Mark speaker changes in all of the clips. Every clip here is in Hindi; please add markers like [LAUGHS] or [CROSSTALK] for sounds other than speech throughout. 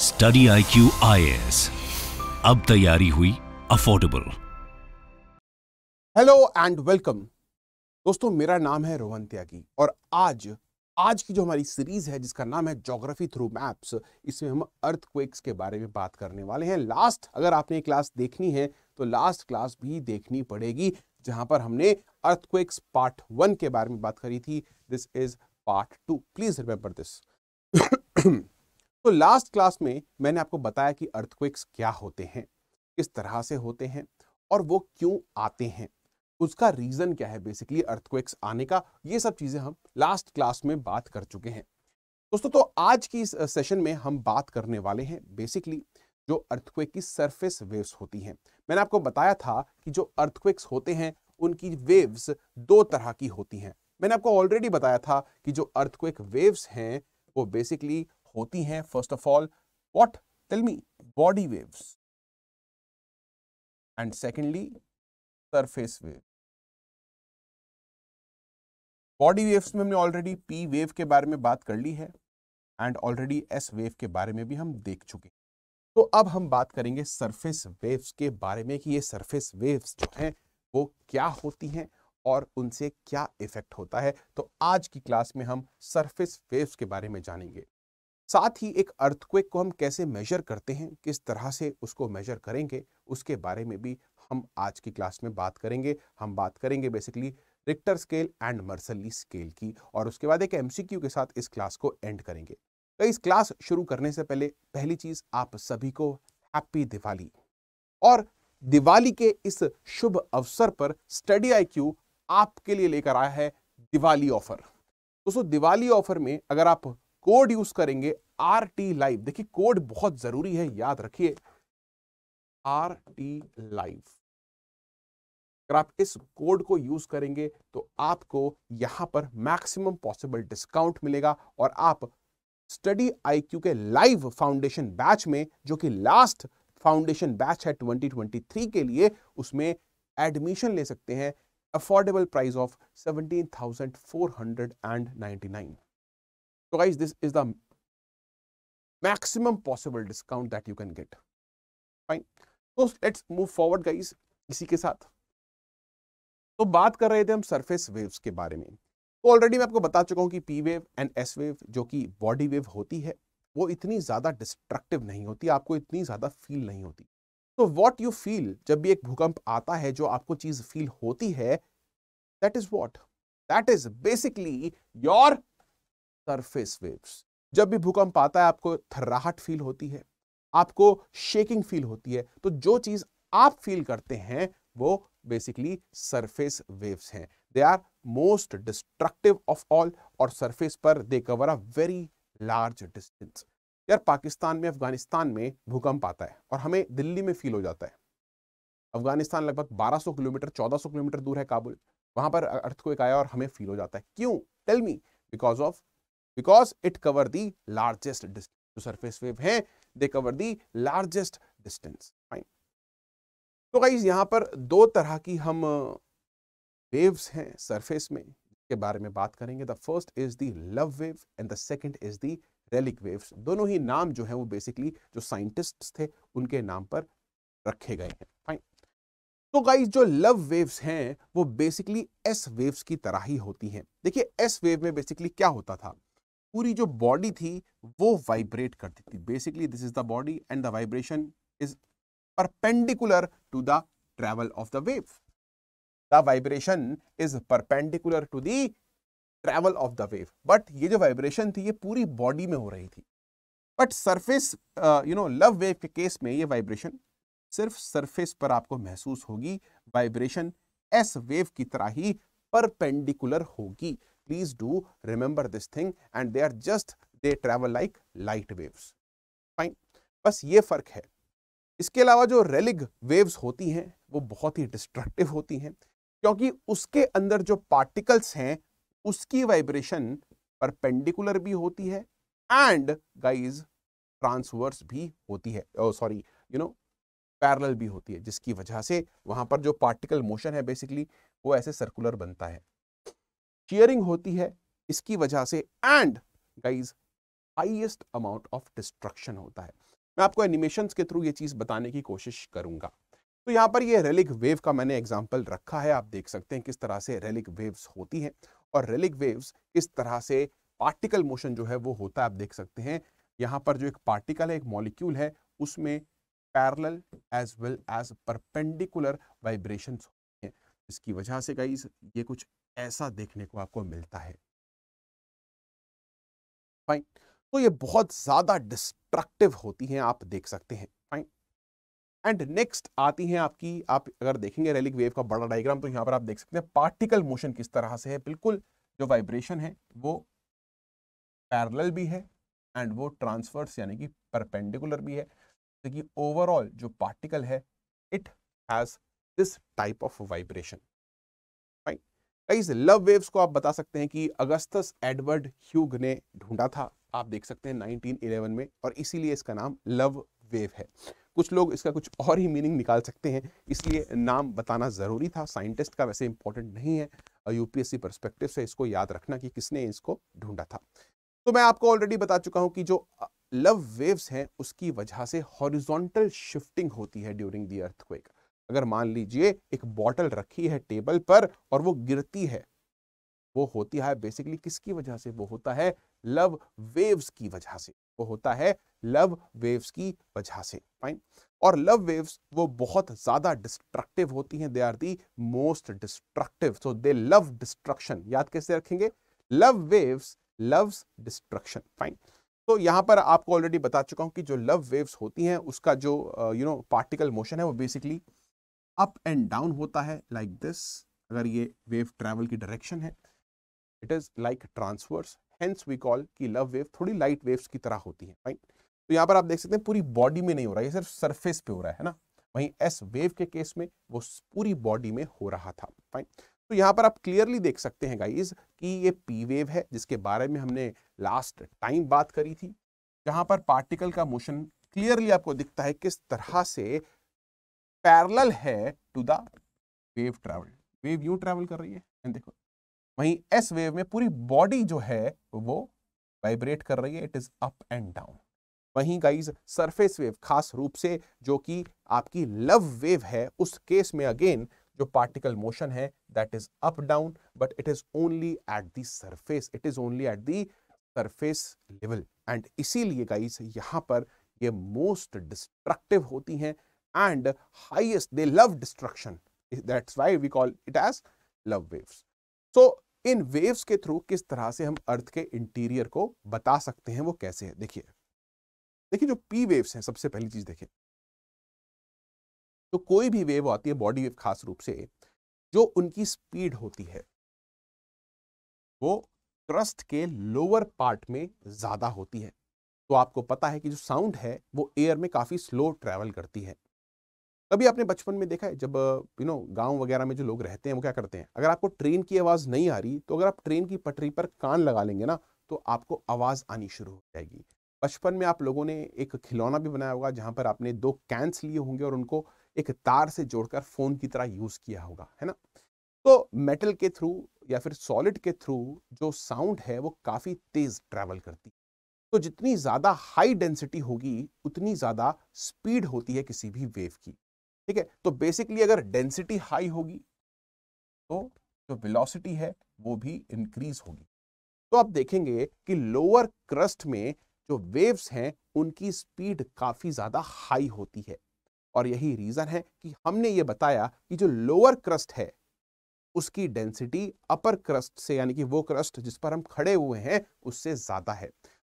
Speaker 1: स्टडी आई क्यू आई अब तैयारी हुई अफोर्डेबल
Speaker 2: हेलो एंड वेलकम दोस्तों मेरा नाम है रोहन त्यागी और आज आज की जो हमारी सीरीज है जिसका नाम है जोग्राफी थ्रू मैप्स इसमें हम अर्थ क्वेक्स के बारे में बात करने वाले हैं लास्ट अगर आपने क्लास देखनी है तो लास्ट क्लास भी देखनी पड़ेगी जहां पर हमने अर्थक्वेक्स पार्ट वन के बारे में बात करी थी this is part two please remember this तो लास्ट क्लास में मैंने आपको बताया कि अर्थक्वेक्स क्या होते हैं किस तरह से होते हैं और वो क्यों आते हैं उसका रीज़न क्या है बेसिकली अर्थक्वेक्स आने का ये सब चीज़ें हम लास्ट क्लास में बात कर चुके हैं दोस्तों तो आज की इस सेशन में हम बात करने वाले हैं बेसिकली जो अर्थक्वेक की सरफेस वेव्स होती हैं मैंने आपको बताया था कि जो अर्थक्वेक्स होते हैं उनकी वेव्स दो तरह की होती हैं मैंने आपको ऑलरेडी बताया था कि जो अर्थक्वेक वेव्स हैं वो बेसिकली होती हैं first of all what tell me body waves and secondly surface wave body waves में हमने ऑलरेडी पी वेव के बारे में बात कर ली है एंड ऑलरेडी एस वेव के बारे में भी हम देख चुके हैं तो अब हम बात करेंगे सरफेस वेव्स के बारे में कि ये सरफेस वेव्स जो हैं वो क्या होती हैं और उनसे क्या इफेक्ट होता है तो आज की क्लास में हम सरफेस वेव्स के बारे में जानेंगे साथ ही एक अर्थक्वेक को हम कैसे मेजर करते हैं किस तरह से उसको मेजर करेंगे उसके बारे में भी हम आज की क्लास में बात करेंगे हम बात करेंगे basically Richter scale and Mercalli scale की और उसके बाद एक एमसीक्यू के साथ इस क्लास को एंड करेंगे तो इस क्लास शुरू करने से पहले पहली चीज आप सभी को हैप्पी दिवाली और दिवाली के इस शुभ अवसर पर स्टडी आई आपके लिए लेकर आया है दिवाली ऑफर दोस्तों दिवाली ऑफर में अगर आप कोड यूज करेंगे आर टी लाइव देखिए कोड बहुत जरूरी है याद रखिए आर टी लाइव अगर आप इस कोड को यूज करेंगे तो आपको यहां पर मैक्सिमम पॉसिबल डिस्काउंट मिलेगा और आप स्टडी आईक्यू के लाइव फाउंडेशन बैच में जो कि लास्ट फाउंडेशन बैच है 2023 के लिए उसमें एडमिशन ले सकते हैं affordable price of seventeen thousand four hundred and ninety nine तो guys this is the maximum possible discount that you can get fine so let's move forward guys इसी के साथ तो बात कर रहे थे हम सरफेस वेव्स के बारे में तो ऑलरेडी मैं आपको बता चुका हूं कि P wave and S wave जो कि बॉडी वेव होती है वो इतनी ज़्यादा डिस्ट्रक्टिव नहीं होती आपको इतनी ज़्यादा फील नहीं होती तो वॉट यू फील जब भी एक भूकंप आता है जो आपको चीज़ फील होती है that is what that is basically your surface waves जब भी भूकंप आता है आपको थर्राहट फील होती है आपको शेकिंग फील होती है तो जो चीज आप फील करते हैं वो बेसिकली सरफेस वेव्स हैं they are most destructive of all और सरफेस पर they cover a very large distance यार पाकिस्तान में अफगानिस्तान में भूकंप आता है और हमें दिल्ली में फील हो जाता है अफगानिस्तान लगभग 1200 किलोमीटर 1400 किलोमीटर दूर है काबुल वहां पर अर्थ को एक आया और हमें फील हो जाता है क्यों tell me because of because it cover the largest distance जो surface है they cover the largest distance fine तो गाइज यहाँ पर दो तरह की हम वेव्स हैं सरफेस में के बारे में बात करेंगे the first is the love wave and the second is the Rayleigh waves दोनों ही नाम जो है वो बेसिकली जो साइंटिस्ट्स थे उनके नाम पर रखे गए हैं फाइन तो गाइज जो लव वेव्स हैं वो बेसिकली एस वेव्स की तरह ही होती हैं देखिए एस वेव में बेसिकली क्या होता था पूरी जो बॉडी थी वो वाइब्रेट करती थी basically this is the body and the vibration is perpendicular to the travel of the wave the vibration is perpendicular to the travel of the wave but ये जो वाइब्रेशन थी ये पूरी बॉडी में हो रही थी but surface you know love wave के केस में ये वाइब्रेशन सिर्फ सरफेस पर आपको महसूस होगी वाइब्रेशन एस वेव की तरह ही परपेंडिकुलर होगी please do remember this thing and they are just they travel like light waves fine bas ye fark hai iske alawa jo relic waves hoti hain wo bahut hi destructive hoti hain kyunki uske andar jo particles hain uski vibration perpendicular bhi hoti hai and guys transverse भी होती है सॉरी यू नो पैरल भी होती है जिसकी वजह से वहां पर जो पार्टिकल मोशन है बेसिकली वो ऐसे सर्कुलर बनता है चीयरिंग होती है इसकी वजह से and guys highest amount of destruction होता है मैं आपको एनिमेशन के थ्रू ये चीज़ बताने की कोशिश करूंगा तो यहाँ पर ये रेलिक वेव का मैंने एग्जाम्पल रखा है आप देख सकते हैं किस तरह से रेलिक वेव्स होती हैं और रेलिक वेव्स किस तरह से पार्टिकल मोशन जो है वो होता है आप देख सकते हैं यहाँ पर जो एक पार्टिकल है एक मॉलिक्यूल है उसमें parallel as well as perpendicular vibrations होती हैं इसकी वजह से गाइज ये कुछ ऐसा देखने को आपको मिलता है फाइन तो ये बहुत ज्यादा डिस्ट्रक्टिव होती हैं आप देख सकते हैं फाइन एंड नेक्स्ट आती हैं आपकी आप अगर देखेंगे रेलिक वेव का बड़ा डायग्राम तो यहाँ पर आप देख सकते हैं पार्टिकल मोशन किस तरह से है बिल्कुल जो वाइब्रेशन है वो पैरल भी है एंड वो ट्रांसफर्स यानी कि परपेंडिकुलर भी है तो ओवरऑल जो पार्टिकल है it has this type of vibration इस लव वेव्स को आप बता सकते हैं कि अगस्तस एडवर्ड ह्यूग ने ढूंढा था आप देख सकते हैं 1911 में और इसीलिए इसका नाम लव वेव है कुछ लोग इसका कुछ और ही मीनिंग निकाल सकते हैं इसलिए नाम बताना ज़रूरी था साइंटिस्ट का वैसे इंपॉर्टेंट नहीं है यूपीएससी परस्पेक्टिव से इसको याद रखना कि किसने इसको ढूंढा था तो मैं आपको ऑलरेडी बता चुका हूँ कि जो लव वेव्स हैं उसकी वजह से हॉरिजॉन्टल शिफ्टिंग होती है ड्यूरिंग दी अर्थक्वेक अगर मान लीजिए एक बॉटल रखी है टेबल पर और वो गिरती है वो होती है बेसिकली किसकी वजह से वो होता है लव वेव्स की वजह से वो होता है लव वेव्स की वजह से फाइन और लव वेव्स वो बहुत ज्यादा डिस्ट्रक्टिव होती हैं they are the most destructive so they love destruction याद कैसे रखेंगे love waves loves destruction fine तो यहाँ पर आपको ऑलरेडी बता चुका हूँ कि जो लव वेव्स होती हैं उसका जो यू नो पार्टिकल मोशन है वो बेसिकली अप एंड डाउन होता है लाइक like दिस अगर ये वेव ट्रैवल की डायरेक्शन है it is like transverse hence we call की लव वेव थोड़ी लाइट वेव्स की तरह होती है राइट तो यहाँ पर आप देख सकते हैं पूरी बॉडी में नहीं हो रहा है ये सिर्फ सरफेस पे हो रहा है ना वहीं एस वेव के केस में वो पूरी बॉडी में हो रहा था फाइन तो यहाँ पर आप क्लियरली देख सकते हैं गाइज कि ये पी वेव है जिसके बारे में हमने लास्ट टाइम बात करी थी जहाँ पर पार्टिकल का मोशन क्लियरली आपको दिखता है किस तरह से पैरल है to the wave travel wave you travel कर रही है देखो वहीं एस वेव में पूरी बॉडी जो है वो वाइब्रेट कर रही है it is up and down वहीं गाइज सरफेस वेव खास रूप से जो कि आपकी लव वेव है उस केस में अगेन जो पार्टिकल मोशन है that is up down but it is only at the surface it is only at the surface level and इसीलिए गाइज यहां पर ये मोस्ट डिस्ट्रक्टिव होती हैं and highest they love destruction that's why we call it as love waves so इन वेव्स के थ्रू किस तरह से हम अर्थ के इंटीरियर को बता सकते हैं वो कैसे है देखिए देखिए जो पी waves हैं सबसे पहली चीज dekhiye to कोई भी वेव आती है बॉडी वेव खास रूप से जो उनकी स्पीड होती है वो क्रस्ट के लोअर पार्ट में ज्यादा होती है तो आपको पता है कि जो साउंड है वो एयर में काफी स्लो ट्रेवल करती है कभी आपने बचपन में देखा है जब यू नो गांव वगैरह में जो लोग रहते हैं वो क्या करते हैं अगर आपको ट्रेन की आवाज़ नहीं आ रही तो अगर आप ट्रेन की पटरी पर कान लगा लेंगे ना तो आपको आवाज़ आनी शुरू हो जाएगी बचपन में आप लोगों ने एक खिलौना भी बनाया होगा जहाँ पर आपने दो कैंस लिए होंगे और उनको एक तार से जोड़कर फ़ोन की तरह यूज़ किया होगा है ना तो मेटल के थ्रू या फिर सॉलिड के थ्रू जो साउंड है वो काफ़ी तेज़ ट्रैवल करती है तो जितनी ज़्यादा हाई डेंसिटी होगी उतनी ज़्यादा स्पीड होती है किसी भी वेव की ठीक है तो बेसिकली अगर डेंसिटी हाई होगी तो जो वेलोसिटी है वो भी इंक्रीज होगी तो आप देखेंगे कि लोअर क्रस्ट में जो वेव्स हैं उनकी स्पीड काफ़ी ज़्यादा हाई होती है और यही रीज़न है कि हमने ये बताया कि जो लोअर क्रस्ट है उसकी डेंसिटी अपर क्रस्ट से यानी कि वो क्रस्ट जिस पर हम खड़े हुए हैं उससे ज़्यादा है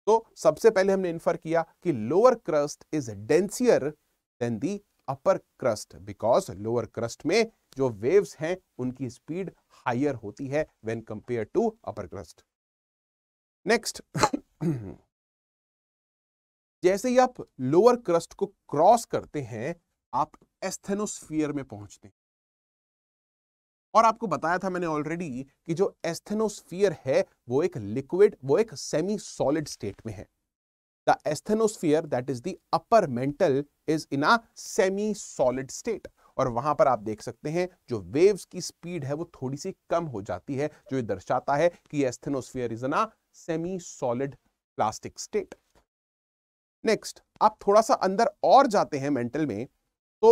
Speaker 2: तो सबसे पहले हमने इन्फर किया कि lower crust is denser than the upper crust because lower crust में जो वेव्स हैं उनकी स्पीड हायर होती है when compare to upper crust next जैसे ही आप लोअर क्रस्ट को क्रॉस करते हैं आप एस्थेनोस्फियर में पहुंचते हैं और आपको बताया था मैंने ऑलरेडी कि जो एस्थेनोस्फियर है वो एक लिक्विड वो एक सेमी सॉलिड स्टेट में है the asthenosphere that is the upper mantle is in a semi solid state और वहां पर आप देख सकते हैं जो वेव्स की स्पीड है वो थोड़ी सी कम हो जाती है जो ये दर्शाता है कि asthenosphere is a semi solid plastic state next आप थोड़ा सा अंदर और जाते हैं मेंटल में तो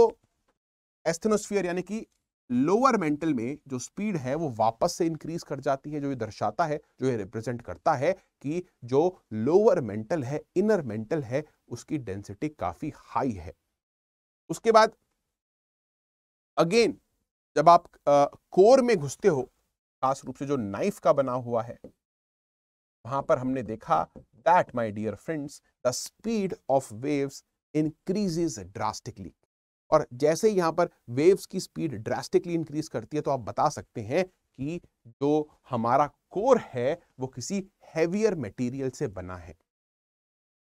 Speaker 2: एस्थेनोस्फियर यानी कि लोअर मेंटल में जो स्पीड है वो वापस से इंक्रीज कर जाती है जो ये दर्शाता है जो ये रिप्रेजेंट करता है कि जो लोअर मेंटल है इनर मेंटल है उसकी डेंसिटी काफी हाई है उसके बाद अगेन जब आप आ, कोर में घुसते हो खास रूप से जो नाइफ का बना हुआ है वहां पर हमने देखा that my dear friends the speed of waves increases drastically और जैसे यहाँ पर वेव्स की स्पीड ड्रास्टिकली इंक्रीज करती है तो आप बता सकते हैं कि जो हमारा कोर है वो किसी हैवियर मटेरियल से बना है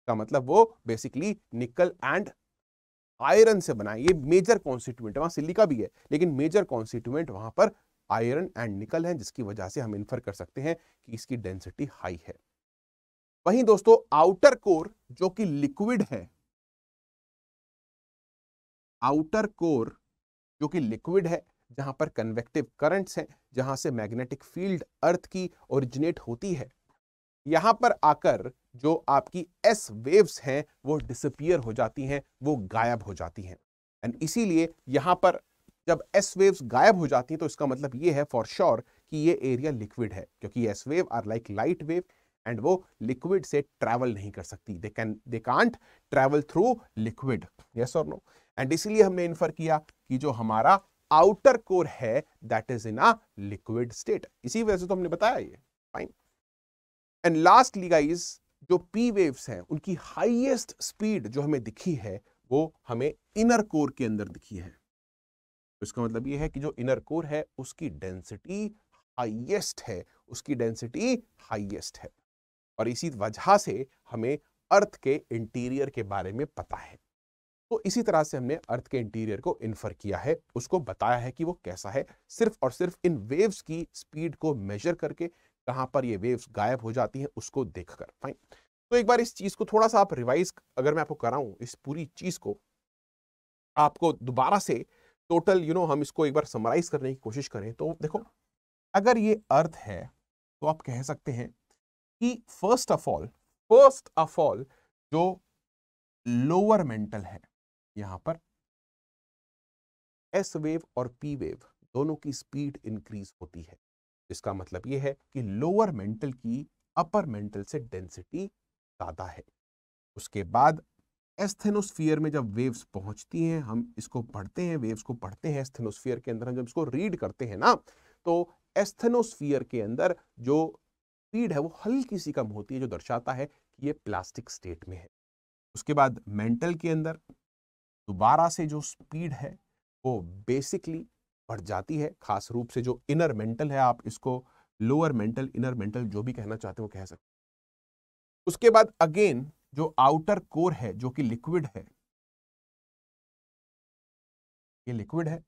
Speaker 2: का मतलब वो बेसिकली निकल एंड आयरन से बना है ये मेजर कॉन्स्टिट्यूएंट वहां सिलिका भी है लेकिन मेजर कॉन्स्टिट्यूएंट वहां पर आयरन एंड निकल है जिसकी वजह से हम इन्फर कर सकते हैं कि इसकी डेंसिटी हाई है वहीं दोस्तों आउटर कोर जो कि लिक्विड है आउटर कोर जो कि लिक्विड है जहां पर कन्वेक्टिव करंट्स हैं जहां से मैग्नेटिक फील्ड अर्थ की ओरिजिनेट होती है यहां पर आकर जो आपकी एस वेव्स हैं वो डिसअपियर हो जाती हैं वो गायब हो जाती हैं एंड इसीलिए यहां पर जब एस वेव्स गायब हो जाती हैं तो इसका मतलब ये है फॉर श्योर sure कि ये एरिया लिक्विड है क्योंकि S wave are like light wave and वो लिक्विड से ट्रैवल नहीं कर सकती they can they can't travel through liquid yes और नो एंड इसीलिए हमने इन्फर किया कि जो हमारा आउटर कोर है that is in a liquid state इसी वजह से तो हमने बताया ये फाइन एंड लास्टली गाइस जो पी वेव्स हैं उनकी हाईएस्ट स्पीड जो हमें दिखी है वो हमें इनर कोर के अंदर दिखी है तो इसका मतलब ये है कि जो इनर कोर है उसकी डेंसिटी हाईएस्ट है उसकी डेंसिटी हाईएस्ट है और इसी वजह से हमें अर्थ के इंटीरियर के बारे में पता है तो इसी तरह से हमने अर्थ के इंटीरियर को इन्फर किया है उसको बताया है कि वो कैसा है सिर्फ और सिर्फ इन वेव्स की स्पीड को मेजर करके कहाँ पर ये वेव्स गायब हो जाती हैं उसको देखकर फाइन तो एक बार इस चीज़ को थोड़ा सा आप रिवाइज अगर मैं आपको कराऊँ इस पूरी चीज़ को आपको दोबारा से टोटल यू नो हम इसको एक बार समराइज करने की कोशिश करें तो देखो अगर ये अर्थ है तो आप कह सकते हैं कि first of all first of all जो लोअर मेंटल है यहां पर एस वेव और पी वेव दोनों की स्पीड इंक्रीज होती है इसका मतलब यह है कि लोअर मेंटल की अपर मेंटल से डेंसिटी ज़्यादा है उसके बाद एस्थेनोस्फियर में जब वेव्स पहुंचती हैं हम इसको पढ़ते हैं वेव्स को पढ़ते हैं एस्थेनोस्फियर के अंदर हम जब इसको रीड करते हैं ना तो एस्थेनोस्फियर के अंदर जो स्पीड है वो हल्की सी कम होती है जो दर्शाता है कि ये प्लास्टिक स्टेट में है उसके बाद मेंटल के अंदर दोबारा से जो स्पीड है वो बेसिकली बढ़ जाती है खास रूप से जो इनर मेंटल है आप इसको लोअर मेंटल इनर मेंटल जो भी कहना चाहते हो कह सकते उसके बाद अगेन जो आउटर कोर है जो कि लिक्विड है ये लिक्विड है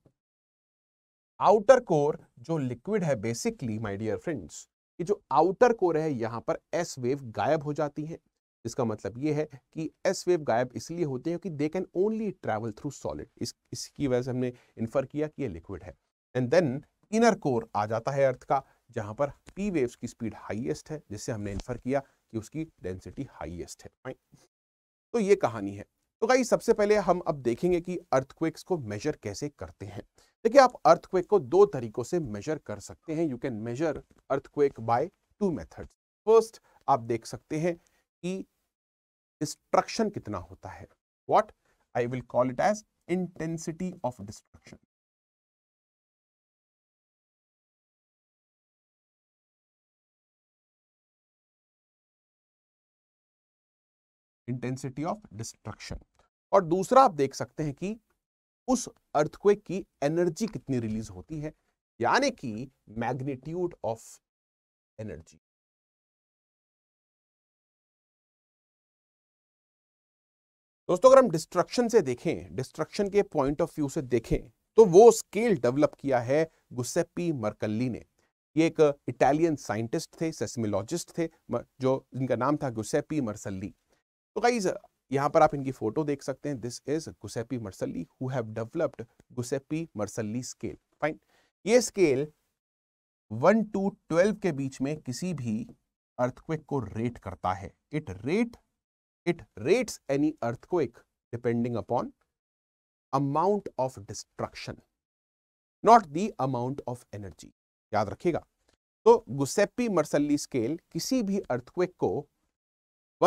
Speaker 2: आउटर कोर जो लिक्विड है बेसिकली माय डियर फ्रेंड्स ये जो आउटर कोर है यहां पर एस वेव गायब हो जाती है इसका मतलब ये है कि एस वेव गायब इसलिए होते हैं कि they can only travel through solid इस इसकी वजह से हमने इन्फर किया कि ये लिक्विड है एंड देन इनर कोर आ जाता है अर्थ का जहाँ पर पी वेव्स की स्पीड हाईएस्ट है जिससे हमने इन्फर किया कि उसकी डेंसिटी हाइएस्ट है तो ये कहानी है तो गाई सबसे पहले हम अब देखेंगे कि अर्थक्वेक्स को मेजर कैसे करते हैं देखिए आप अर्थक्वेक को दो तरीकों से मेजर कर सकते हैं you can measure earthquake by two methods first आप देख सकते हैं कि डिस्ट्रक्शन कितना होता है what I will call it as intensity of destruction intensity of destruction और दूसरा आप देख सकते हैं कि उस अर्थक्वेक की एनर्जी कितनी रिलीज होती है यानी कि मैग्नीट्यूड ऑफ एनर्जी दोस्तों अगर हम डिस्ट्रक्शन से देखें डिस्ट्रक्शन के पॉइंट ऑफ व्यू से देखें तो वो स्केल डेवलप किया है गुस्सेपी मरकल्ली ने ये एक इटालियन साइंटिस्ट थे सेस्मिलॉजिस्ट थे जो इनका नाम था गुस्सेपी मरसल्ली तो गाइज यहाँ पर आप इनकी फोटो देख सकते हैं this is Giuseppe Mercalli who have developed Giuseppe Mercalli scale fine ये स्केल वन टू ट्वेल्व के बीच में किसी भी अर्थक्वेक को रेट करता है it rate it rates any earthquake depending upon amount of destruction not the amount of energy याद रखिएगा तो गुसेप्पी मर्सली स्केल किसी भी अर्थक्वेक को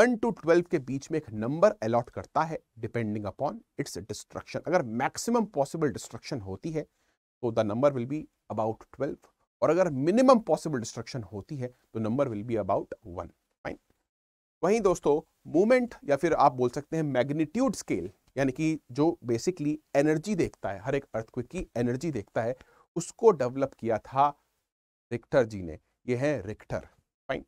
Speaker 2: 1 टू 12 के बीच में एक नंबर अलॉट करता है डिपेंडिंग अपॉन इट्स डिस्ट्रक्शन अगर मैक्सिमम पॉसिबल डिस्ट्रक्शन होती है तो the number will be about 12 और अगर मिनिमम पॉसिबल डिस्ट्रक्शन होती है तो number will be about 1 fine वहीं दोस्तों मूवमेंट या फिर आप बोल सकते हैं मैग्नीट्यूड स्केल यानी कि जो बेसिकली एनर्जी देखता है हर एक अर्थक्विक की एनर्जी देखता है उसको डेवलप किया था रिक्टर जी ने ये है Richter fine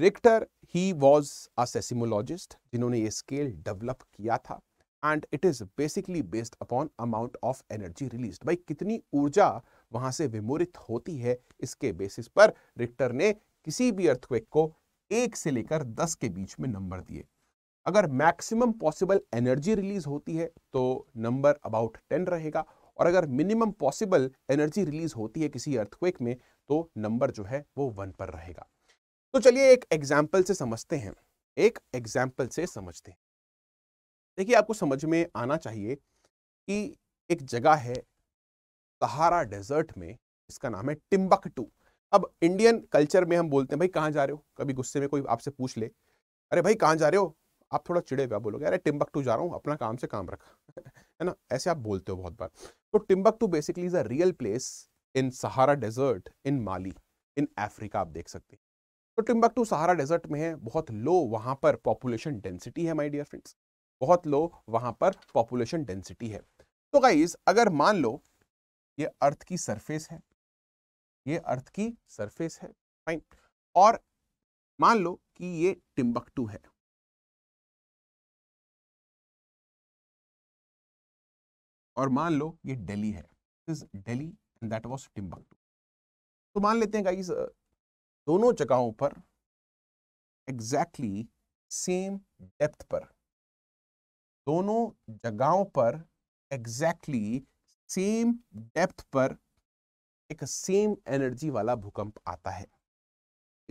Speaker 2: Richter he was a seismologist जिन्होंने ये स्केल डेवलप किया था and it is basically based upon amount of energy release भाई कितनी ऊर्जा वहां से विमोरित होती है इसके बेसिस पर रिक्टर ने किसी भी अर्थक्वेक को एक से लेकर दस के बीच में नंबर दिए अगर मैक्सिमम पॉसिबल एनर्जी रिलीज होती है तो नंबर अबाउट टेन रहेगा और अगर मिनिमम पॉसिबल एनर्जी रिलीज होती है किसी अर्थक्वेक में तो नंबर जो है वो वन पर रहेगा तो चलिए एक एग्जाम्पल से समझते हैं एक एग्जाम्पल से समझते हैं देखिए आपको समझ में आना चाहिए कि एक जगह है सहारा डेजर्ट में इसका नाम है टिम्बक टू अब इंडियन कल्चर में हम बोलते हैं भाई कहाँ जा रहे हो कभी गुस्से में कोई आपसे पूछ ले अरे भाई कहाँ जा रहे हो आप थोड़ा चिड़े हुए बोलोगे अरे टिम्बकटू जा रहा हूँ अपना काम से काम रखा [LAUGHS] है ना ऐसे आप बोलते हो बहुत बार तो Timbuktu basically is a real place in Sahara desert in Mali in Africa आप देख सकते हैं तो टिम्बकटू सहारा डेजर्ट में है बहुत लो वहाँ पर पॉपुलेशन डेंसिटी है माई डियर फ्रेंड्स बहुत लो वहाँ पर पॉपुलेशन डेंसिटी है तो गाइज अगर मान लो ये अर्थ की सरफेस है ये अर्थ की सरफेस है फाइन और मान लो कि ये टिम्बकटू है
Speaker 1: और मान लो ये दिल्ली है
Speaker 2: this Delhi and that was Timbuktu तो मान लेते हैं गाइस दोनों जगहों पर एग्जैक्टली सेम डेप्थ पर दोनों जगहों पर एग्जैक्टली सेम डेप्थ पर एक सेम एनर्जी वाला भूकंप आता है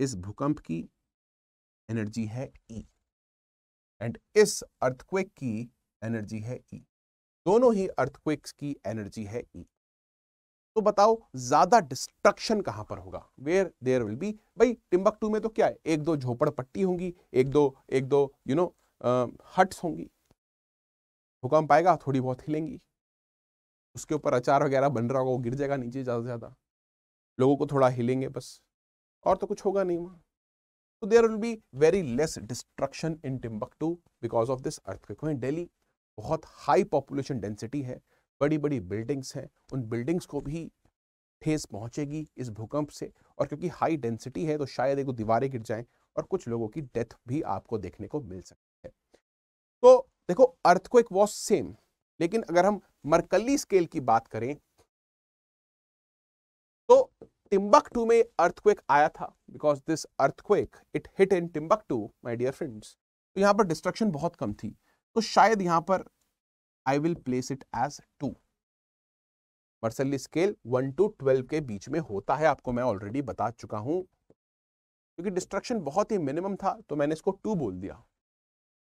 Speaker 2: इस भूकंप की एनर्जी है ई e एंड इस अर्थक्वेक की एनर्जी है ई e। दोनों ही अर्थक्वेक की एनर्जी है ई e। तो बताओ ज्यादा डिस्ट्रक्शन कहां पर होगा वेयर देयर विल बी भाई टिम्बकटू में तो क्या है एक दो झोपड़ पट्टी होंगी एक दो एक दो यू नो हट्स होंगी भूकंप आएगा थोड़ी बहुत हिलेंगी उसके ऊपर अचार वगैरह बन रहा होगा वो गिर जाएगा नीचे ज़्यादा से ज़्यादा लोगों को थोड़ा हिलेंगे बस और तो कुछ होगा नहीं वहाँ तो there will be very less destruction in Timbuktu because of this earth क्योंकि डेली बहुत हाई पॉपुलेशन डेंसिटी है बड़ी बड़ी बिल्डिंग्स हैं उन बिल्डिंग्स को भी ठेस पहुंचेगी इस भूकंप से और क्योंकि हाई डेंसिटी है तो शायद एक दीवारें गिर जाएँ और कुछ लोगों की डेथ भी आपको देखने को मिल सकती है तो देखो अर्थ को एक वॉज सेम लेकिन अगर हम मरकली स्केल की बात करें तो टू में अर्थक्वेक आया था because this earthquake it hit into my dear friends तो यहां पर डिस्ट्रक्शन बहुत कम थी तो शायद यहां पर I will place it as two Mercalli scale one to twelve के बीच में होता है आपको मैं ऑलरेडी बता चुका हूं क्योंकि डिस्ट्रक्शन बहुत ही मिनिमम था तो मैंने इसको टू बोल दिया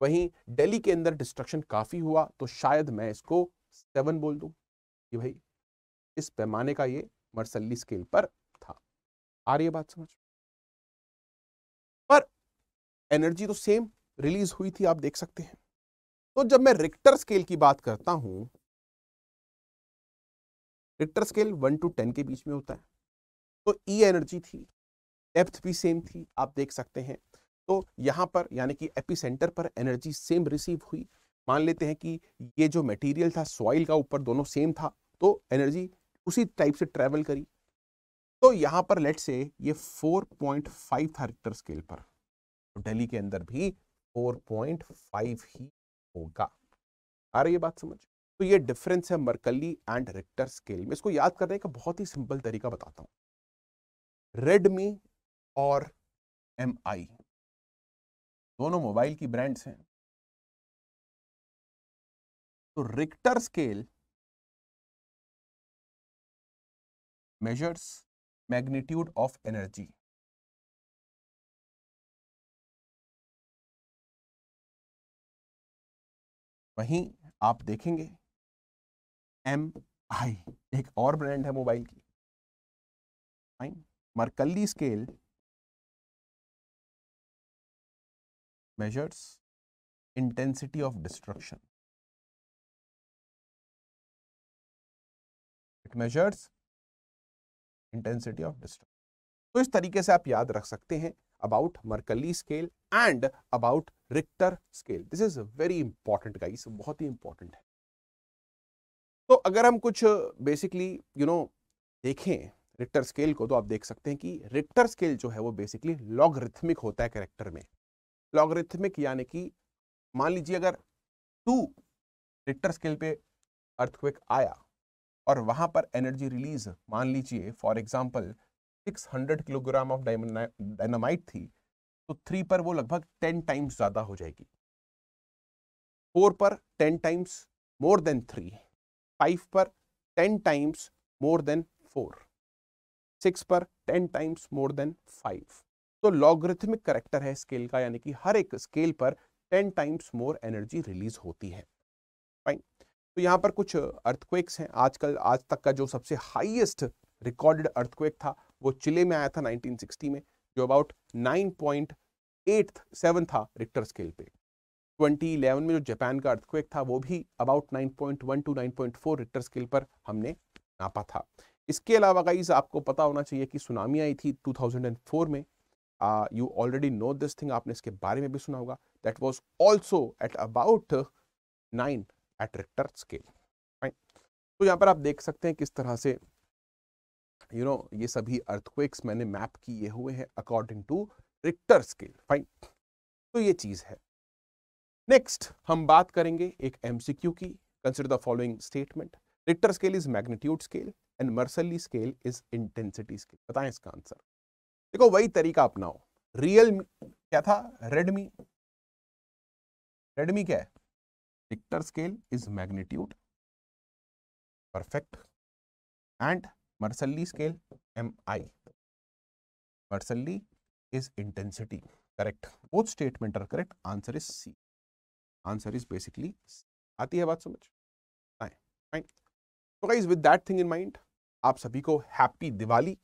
Speaker 2: वहीं दिल्ली के अंदर डिस्ट्रक्शन काफ़ी हुआ तो शायद मैं इसको सेवन बोल दूं कि भाई इस पैमाने का ये मरसली स्केल पर था आ रही है बात समझ पर एनर्जी तो सेम रिलीज हुई थी आप देख सकते हैं तो जब मैं रिक्टर स्केल की बात करता हूं Richter scale one to ten के बीच में होता है तो ई e एनर्जी थी डेप्थ भी सेम थी आप देख सकते हैं तो यहाँ पर यानी कि एपिसेंटर पर एनर्जी सेम रिसीव हुई मान लेते हैं कि ये जो मटेरियल था सॉइल का ऊपर दोनों सेम था तो एनर्जी उसी टाइप से ट्रेवल करी तो यहाँ पर लेट से ये 4.5 था रिक्टर स्केल पर तो दिल्ली के अंदर भी 4.5 ही होगा आ रही है बात समझ तो ये डिफरेंस है मरकली एंड रिक्टर स्केल में इसको याद करने का बहुत ही सिंपल तरीका बताता हूँ रेडमी और एम आई दोनों मोबाइल की ब्रांड्स हैं
Speaker 1: तो Richter scale measures magnitude of energy वहीं आप देखेंगे एम आई एक और ब्रांड है मोबाइल की Mercalli scale measures intensity of destruction.
Speaker 2: It measures intensity of destruction. to is tarike se aap yaad rakh sakte hain about Mercalli scale and about Richter scale. This is very important guys, bahut hi important hai to agar hum kuch basically you know देखें रिक्टर स्केल को तो आप देख सकते हैं कि रिक्टर स्केल जो है वो बेसिकली लॉगरिथमिक होता है कैरेक्टर में लॉगरिथमिक यानी कि मान लीजिए अगर टू रिक्टर स्केल पे अर्थक्वेक आया और वहां पर एनर्जी रिलीज मान लीजिए for example 600 kilogram of dynamite थी तो थ्री पर वो लगभग टेन टाइम्स ज़्यादा हो जाएगी फोर पर ten times more than three five पर ten times more than four six पर ten times more than five तो लॉगरिथमिक करेक्टर है स्केल का यानी कि हर एक स्केल पर ten times more energy release होती है फाइन तो यहाँ पर कुछ अर्थक्वेक्स हैं आजकल आज तक का जो सबसे हाइएस्ट रिकॉर्डेड अर्थक्वेक था वो चिले में आया था 1960 में जो अबाउट 9.8 सेवन था रिक्टर स्केल पे 2011 में जो जापान का अर्थक्वेक था वो भी अबाउट 9.1 टू 9.4 रिक्टर स्केल पर हमने नापा था इसके अलावा गाइज आपको पता होना चाहिए कि सुनामी आई थी 2004 में you already know this thing आपने इसके बारे में भी सुना होगा that was also at about nine eight Richter scale तो यहाँ पर आप देख सकते हैं किस तरह से यू you नो know, ये सभी अर्थक्वेक्स मैंने मैप किए हुए हैं according to Richter scale fine तो ये चीज़ है नेक्स्ट हम बात करेंगे एक एमसीक्यू की consider the following statement Richter scale is magnitude scale and Mercalli scale is intensity scale बताएं इसका आंसर देखो वही तरीका अपनाओ रियल क्या था रेडमी रेडमी क्या है
Speaker 1: Richter scale is magnitude perfect
Speaker 2: and Mercalli scale M I Mercalli is intensity correct both statement are correct answer is C answer is basically आती है बात समझ तो guys with that thing in mind आप सभी को हैप्पी दिवाली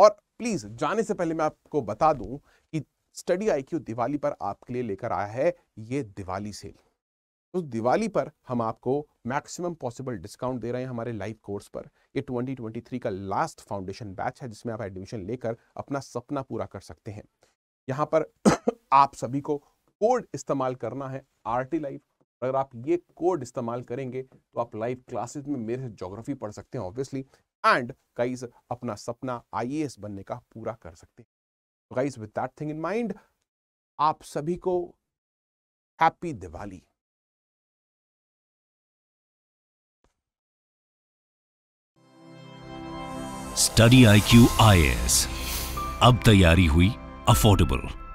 Speaker 2: और प्लीज जाने से पहले मैं आपको बता दूं कि स्टडी आईक्यू दिवाली पर आपके लिए लेकर आया है ये दिवाली सेल तो दिवाली पर हम आपको मैक्सिमम पॉसिबल डिस्काउंट दे रहे हैं हमारे लाइव कोर्स पर ये 2023 का लास्ट फाउंडेशन बैच है जिसमें आप एडमिशन लेकर अपना सपना पूरा कर सकते हैं यहाँ पर [COUGHS] आप सभी को कोड इस्तेमाल करना है आर टी लाइव अगर आप ये कोड इस्तेमाल करेंगे तो आप लाइव क्लासेस में मेरे से ज्योग्राफी पढ़ सकते हैं ऑब्वियसली एंड गाइज अपना सपना आई बनने का पूरा कर सकते हैं guys with that thing in mind आप सभी को happy Diwali
Speaker 1: study I Q I S अब तैयारी हुई अफोर्डेबल